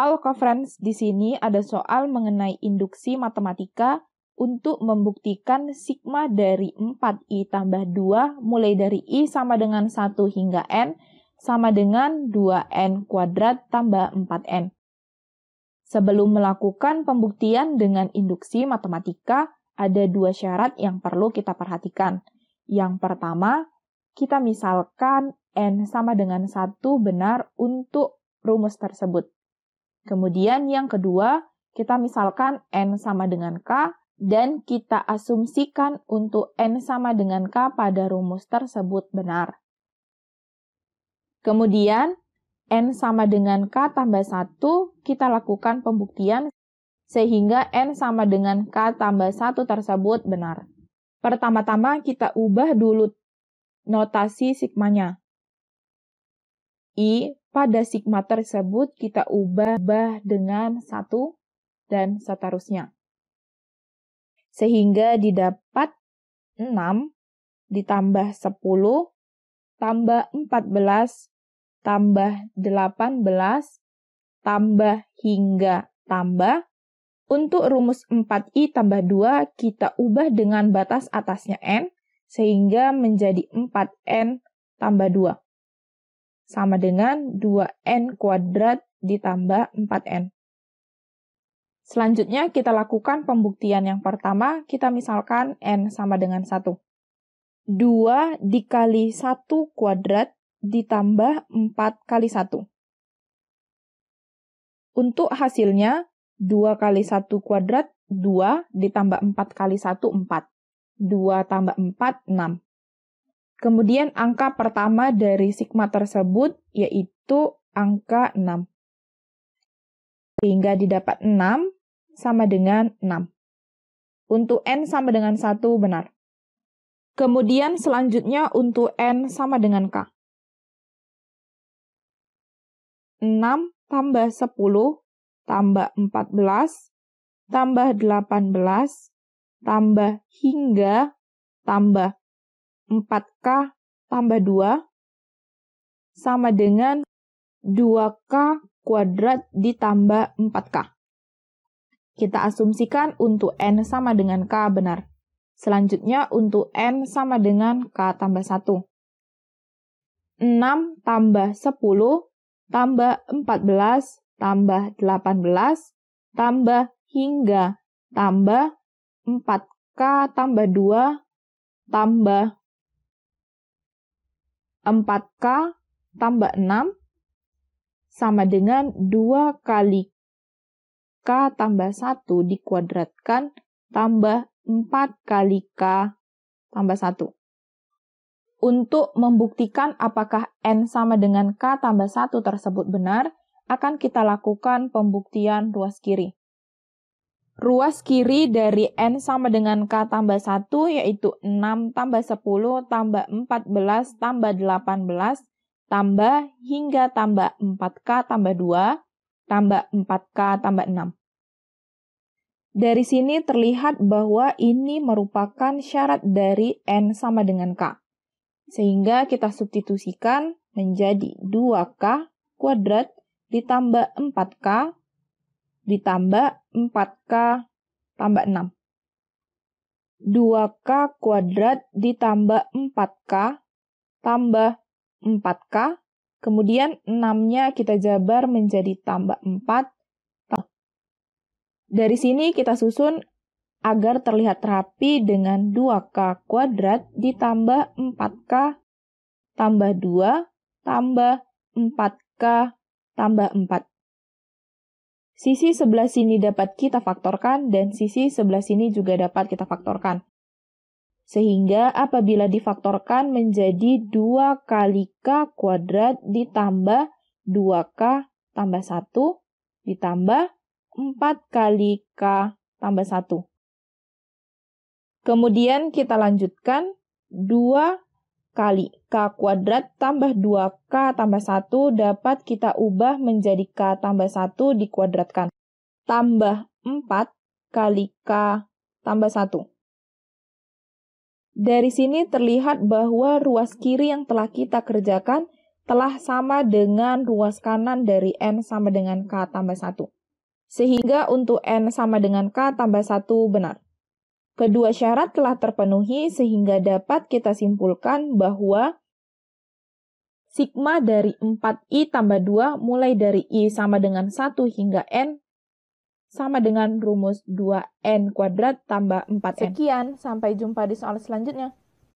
Halo conference, di sini ada soal mengenai induksi matematika untuk membuktikan sigma dari 4i tambah 2 mulai dari i sama dengan 1 hingga n sama dengan 2n kuadrat tambah 4n. Sebelum melakukan pembuktian dengan induksi matematika, ada dua syarat yang perlu kita perhatikan. Yang pertama, kita misalkan n sama dengan 1 benar untuk rumus tersebut. Kemudian yang kedua, kita misalkan N sama dengan K, dan kita asumsikan untuk N sama dengan K pada rumus tersebut benar. Kemudian, N sama dengan K tambah 1, kita lakukan pembuktian sehingga N sama dengan K tambah 1 tersebut benar. Pertama-tama kita ubah dulu notasi sigmanya. I pada sigma tersebut kita ubah dengan satu dan seterusnya. Sehingga didapat 6 ditambah 10 tambah 14 tambah 18 tambah hingga tambah. Untuk rumus 4i tambah 2 kita ubah dengan batas atasnya n sehingga menjadi 4n tambah 2 sama dengan 2n kuadrat ditambah 4n. Selanjutnya, kita lakukan pembuktian yang pertama. Kita misalkan n sama dengan 1. 2 dikali 1 kuadrat ditambah 4 kali 1. Untuk hasilnya, 2 kali 1 kuadrat, 2 ditambah 4 kali 1, 4. 2 tambah 4, 6. Kemudian angka pertama dari sigma tersebut yaitu angka 6. Sehingga didapat 6 sama dengan 6. Untuk N sama dengan 1 benar. Kemudian selanjutnya untuk N sama dengan K. 6 tambah 10 tambah 14 tambah 18 tambah hingga tambah 4K tambah 2 sama dengan 2K kuadrat ditambah 4K. Kita asumsikan untuk N sama dengan K benar. Selanjutnya untuk N sama dengan K tambah 1. 6 tambah 10 tambah 14 tambah 18 tambah hingga tambah 4K tambah 2 tambah 4K tambah 6 sama dengan 2 kali K tambah 1 dikuadratkan tambah 4 kali K tambah 1. Untuk membuktikan apakah N sama dengan K tambah 1 tersebut benar, akan kita lakukan pembuktian ruas kiri. Ruas kiri dari N sama dengan K tambah 1 yaitu 6 tambah 10 tambah 14 tambah 18 tambah hingga tambah 4K tambah 2 tambah 4K tambah 6. Dari sini terlihat bahwa ini merupakan syarat dari N sama dengan K. Sehingga kita substitusikan menjadi 2K kuadrat ditambah 4K ditambah 4K tambah 6. 2K kuadrat ditambah 4K tambah 4K, kemudian 6-nya kita jabar menjadi tambah 4. Dari sini kita susun agar terlihat rapi dengan 2K kuadrat ditambah 4K tambah 2 tambah 4K tambah 4. Sisi sebelah sini dapat kita faktorkan dan sisi sebelah sini juga dapat kita faktorkan. Sehingga apabila difaktorkan menjadi 2 kali K kuadrat ditambah 2K tambah 1 ditambah 4 kali K tambah 1. Kemudian kita lanjutkan 2 kali K kuadrat tambah 2K tambah 1 dapat kita ubah menjadi K tambah 1 dikuadratkan. Tambah 4 kali K tambah 1. Dari sini terlihat bahwa ruas kiri yang telah kita kerjakan telah sama dengan ruas kanan dari N sama dengan K tambah 1. Sehingga untuk N sama dengan K tambah 1 benar. Kedua syarat telah terpenuhi sehingga dapat kita simpulkan bahwa sigma dari 4i tambah 2 mulai dari i sama dengan 1 hingga n sama dengan rumus 2n kuadrat tambah 4n. Sekian, sampai jumpa di soal selanjutnya.